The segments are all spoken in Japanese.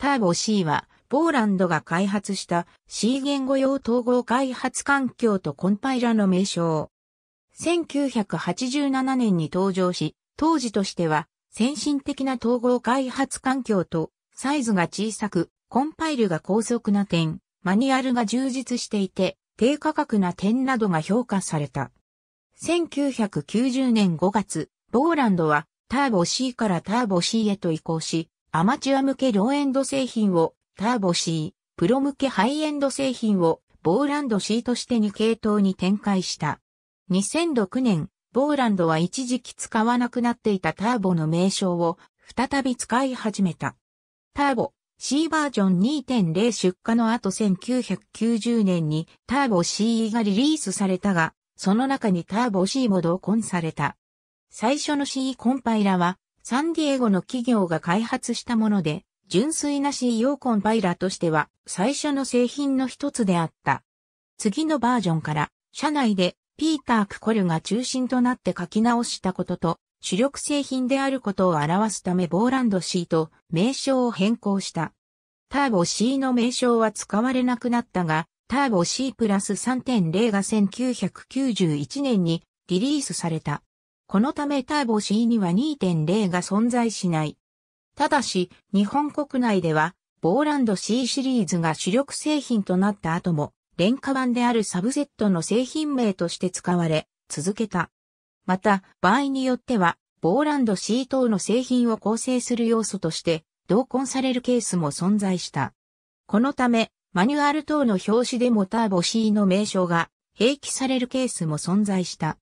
ターボ C は、ポーランドが開発した C 言語用統合開発環境とコンパイラの名称。1987年に登場し、当時としては先進的な統合開発環境とサイズが小さく、コンパイルが高速な点、マニュアルが充実していて、低価格な点などが評価された。1990年5月、ポーランドはターボ C からターボ C へと移行し、アマチュア向けローエンド製品をターボ C、プロ向けハイエンド製品をボーランド C として2系統に展開した。2006年、ボーランドは一時期使わなくなっていたターボの名称を再び使い始めた。ターボ C バージョン2.0出荷の後1990年にターボ C がリリースされたが、その中にターボ C も同梱された。最初の C コンパイラはサンディエゴの企業が開発したもので、純粋な CO コンパイラーとしては最初の製品の一つであった。次のバージョンから、社内でピーター・クコルが中心となって書き直したことと、主力製品であることを表すためボーランド C と名称を変更した。ターボ C の名称は使われなくなったが、ターボ C プラス3.0が1991年にリリースされた。このためターボ C には2.0が存在しない。ただし、日本国内では、ボーランド C シリーズが主力製品となった後も、廉価版であるサブセットの製品名として使われ、続けた。また、場合によっては、ボーランド C 等の製品を構成する要素として、同梱されるケースも存在した。このため、マニュアル等の表紙でもターボ C の名称が併記されるケースも存在した。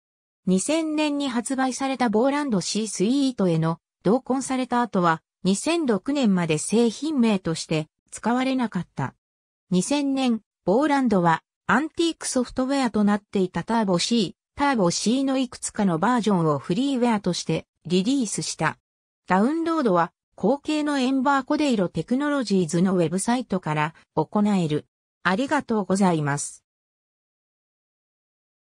2000年に発売されたボーランド C スイートへの同梱された後は2006年まで製品名として使われなかった。2000年、ボーランドはアンティークソフトウェアとなっていたターボ C、ターボ C のいくつかのバージョンをフリーウェアとしてリリースした。ダウンロードは後継のエンバーコデイロテクノロジーズのウェブサイトから行える。ありがとうございます。